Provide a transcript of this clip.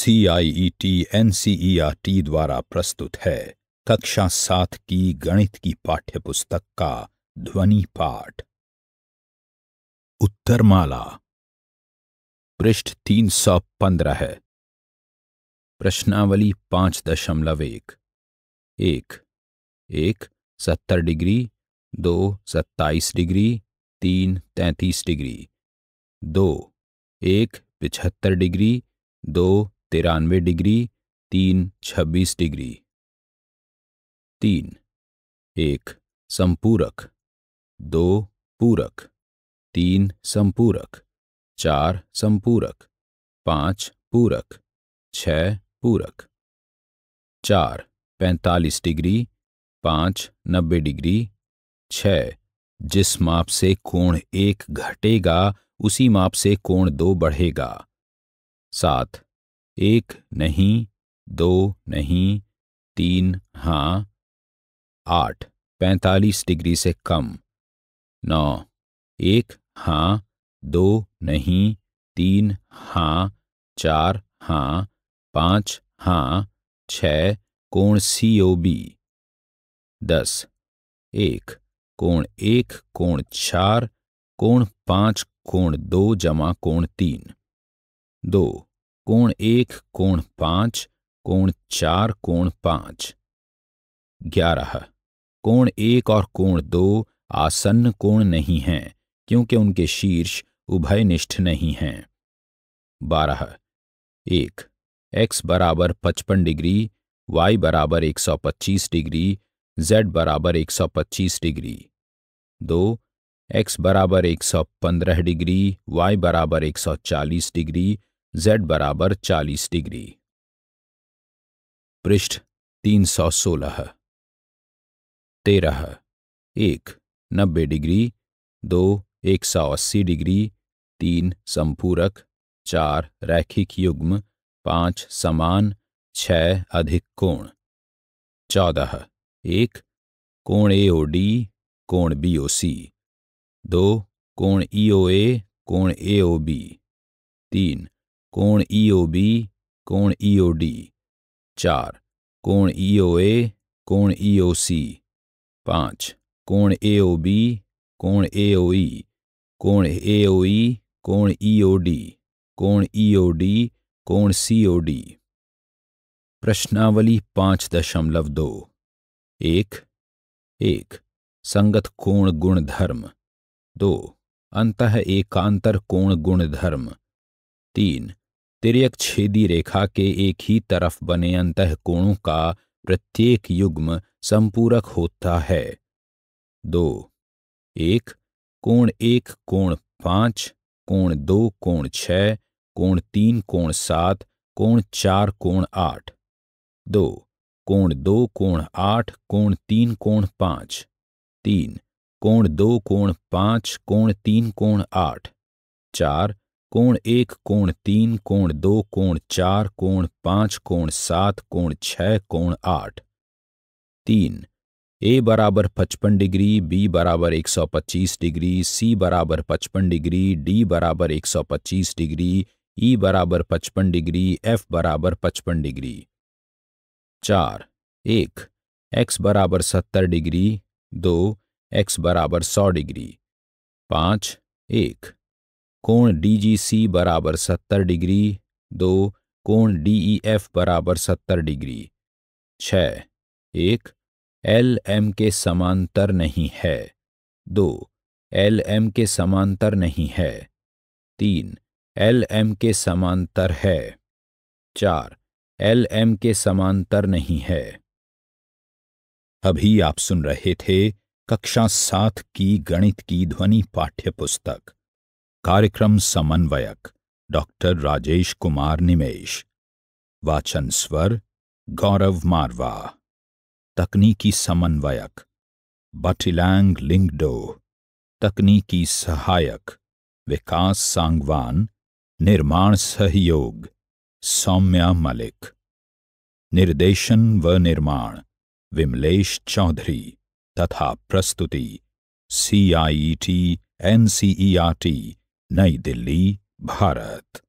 CIET NCERT e e द्वारा प्रस्तुत है कक्षा सात की गणित की पाठ्यपुस्तक का ध्वनि पाठ उत्तरमाला पृष्ठ तीन सौ पंद्रह है प्रश्नावली पांच दशमलव एक एक एक सत्तर डिग्री दो सत्ताईस डिग्री तीन तैंतीस डिग्री दो एक पिछहत्तर डिग्री दो तिरानवे डिग्री तीन छब्बीस डिग्री तीन एक संपूरक दो पूरक तीन संपूरक चार संपूरक पाँच पूरक छ पूरक चार पैंतालीस डिग्री पाँच नब्बे डिग्री छ जिस माप से कोण एक घटेगा उसी माप से कोण दो बढ़ेगा सात एक नहीं दो नहीं तीन हाँ आठ पैंतालीस डिग्री से कम नौ एक हाँ दो नहीं तीन हाँ चार हाँ पाँच हाँ छ कोण सी ओ बी दस एक कोण एक कोण चार कोण पाँच कोण दो जमा कोण तीन दो कोण एक कोण पांच कोण चार कोण पांच ग्यारह कोण एक और कोण दो आसन्न कोण नहीं हैं क्योंकि उनके शीर्ष उभयनिष्ठ नहीं हैं बारह एक एक्स बराबर पचपन डिग्री वाई बराबर एक सौ पच्चीस डिग्री जेड बराबर एक सौ पच्चीस डिग्री दो एक्स बराबर एक सौ पंद्रह डिग्री वाई बराबर एक सौ चालीस डिग्री z बराबर 40 डिग्री पृष्ठ 316 तेरह एक नब्बे डिग्री दो एक सौ अस्सी डिग्री तीन संपूरक चार रैखिक युग्म पाँच समान छ अधिक कोण चौदह एक कोण ए ओ डी कोण बी ओ सी दो कोण ई ओ ए कोण ए ओ बी तीन कोण बी e कोण डी e चार कोण ईओ e ए कोण ईओ सी पाँच कोण एओ बी कोण ई कोण ई कोण डी कोण डी कोण डी प्रश्नावली पाँच दशमलव दो एक एक संगत कोण गुणधर्म दो अंत एकांतर कोण गुणधर्म तीन तिरक छेदी रेखा के एक ही तरफ बने अंत कोणों का प्रत्येक युग्म संपूरक होता है दो एक कोण एक कोण पांच कोण दो कोण छः कोण तीन कोण सात कोण चार कोण आठ दो कोण दो कोण आठ कोण तीन कोण पांच तीन कोण दो कोण पांच कोण तीन कोण आठ चार कोण एक कोण तीन कोण दो कोण चार कोण पांच कोण सात कोण छह कोण आठ तीन ए बराबर पचपन डिग्री बी बराबर एक सौ पच्चीस डिग्री सी बराबर पचपन डिग्री डी बराबर एक सौ पच्चीस डिग्री ई बराबर पचपन डिग्री एफ बराबर पचपन डिग्री चार एक एक्स बराबर सत्तर डिग्री दो एक्स बराबर सौ डिग्री पाँच एक कोण डीजीसी बराबर सत्तर डिग्री दो कोण डीईएफ बराबर सत्तर डिग्री छ एक एल एम के समांतर नहीं है दो एल एम के समांतर नहीं है तीन एल एम के समांतर है चार एल एम के समांतर नहीं है अभी आप सुन रहे थे कक्षा सात की गणित की ध्वनि पाठ्य पुस्तक कार्यक्रम समन्वयक डॉक्टर राजेश कुमार निमेश वाचन स्वर गौरव मारवा तकनीकी समन्वयक बटिलैंग लिंगडो तकनीकी सहायक विकास सांगवान निर्माण सहयोग सौम्या मलिक निर्देशन व निर्माण विमलेश चौधरी तथा प्रस्तुति C I T N C E R T नई दिल्ली भारत